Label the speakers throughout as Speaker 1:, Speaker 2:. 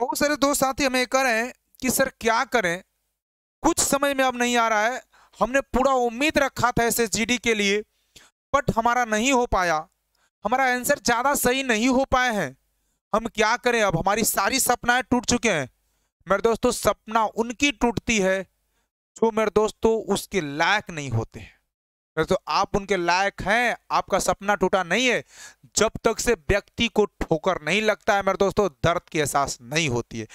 Speaker 1: बहुत सारे दोस्त साथी हमें कह रहे हैं कि सर क्या करें कुछ समय में अब नहीं आ रहा है हमने पूरा उम्मीद रखा था एस के लिए बट हमारा नहीं हो पाया हमारा आंसर ज़्यादा सही नहीं हो पाए हैं हम क्या करें अब हमारी सारी सपनाएं टूट चुके हैं मेरे दोस्तों सपना उनकी टूटती है जो मेरे दोस्तों उसके लायक नहीं होते हैं तो आप उनके लायक हैं आपका सपना टूटा नहीं है जब तक से व्यक्ति को ठोकर नहीं लगता है मेरे दोस्तों दर्द की एहसास नहीं होती है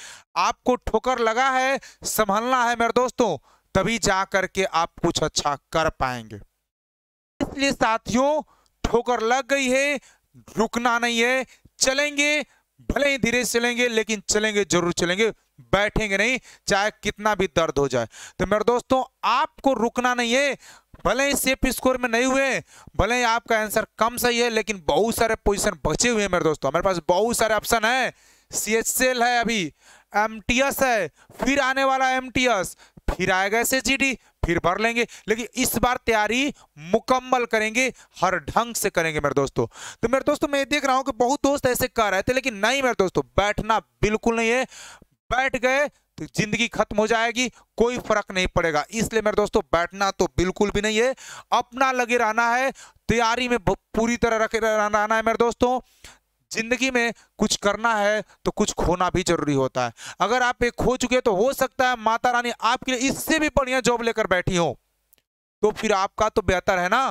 Speaker 1: आपको ठोकर लगा है संभलना है मेरे दोस्तों तभी जा करके आप कुछ अच्छा कर पाएंगे इसलिए साथियों ठोकर लग गई है रुकना नहीं है चलेंगे भले ही धीरे चलेंगे लेकिन चलेंगे जरूर चलेंगे बैठेंगे नहीं चाहे कितना भी दर्द हो जाए तो मेरे दोस्तों आपको रुकना नहीं है भले ही सेफ स्कोर में नहीं हुए भले ही आपका आंसर कम सही है लेकिन बहुत सारे पोजीशन बचे हुए हैं मेरे दोस्तों हमारे पास बहुत सारे ऑप्शन है सी है अभी एम है फिर आने वाला एम फिर आएगा एस एच फिर भर लेंगे लेकिन इस बार तैयारी मुकम्मल करेंगे हर ढंग से करेंगे मेरे दोस्तों तो मेरे दोस्तों मैं देख रहा हूं कि बहुत दोस्त ऐसे कर रहे थे लेकिन नहीं मेरे दोस्तों बैठना बिल्कुल नहीं है बैठ गए तो जिंदगी खत्म हो जाएगी कोई फर्क नहीं पड़ेगा इसलिए मेरे दोस्तों बैठना तो बिल्कुल भी नहीं है अपना लगे रहना है तैयारी में पूरी तरह रखे रहना है मेरे दोस्तों जिंदगी में कुछ करना है तो कुछ खोना भी जरूरी होता है अगर आप एक खो चुके तो हो सकता है माता रानी आपके लिए इससे भी बढ़िया जॉब लेकर बैठी हो तो फिर आपका तो बेहतर है ना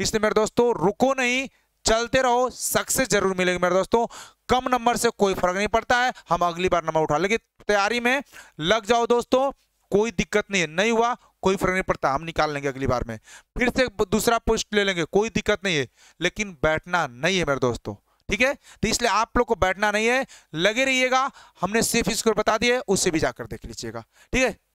Speaker 1: इसलिए मेरे दोस्तों रुको नहीं चलते रहो सक्सेस जरूर मिलेगी मेरे दोस्तों कम नंबर से कोई फर्क नहीं पड़ता है हम अगली बार नंबर उठा लेंगे तैयारी में लग जाओ दोस्तों कोई दिक्कत नहीं है नहीं हुआ कोई फर्क नहीं पड़ता हम निकाल लेंगे अगली बार में फिर से दूसरा पोस्ट ले लेंगे कोई दिक्कत नहीं है लेकिन बैठना नहीं है मेरे दोस्तों ठीक है तो इसलिए आप लोग को बैठना नहीं है लगे रहिएगा हमने सिर्फ स्कोर बता दिए उससे भी जाकर देख लीजिएगा ठीक है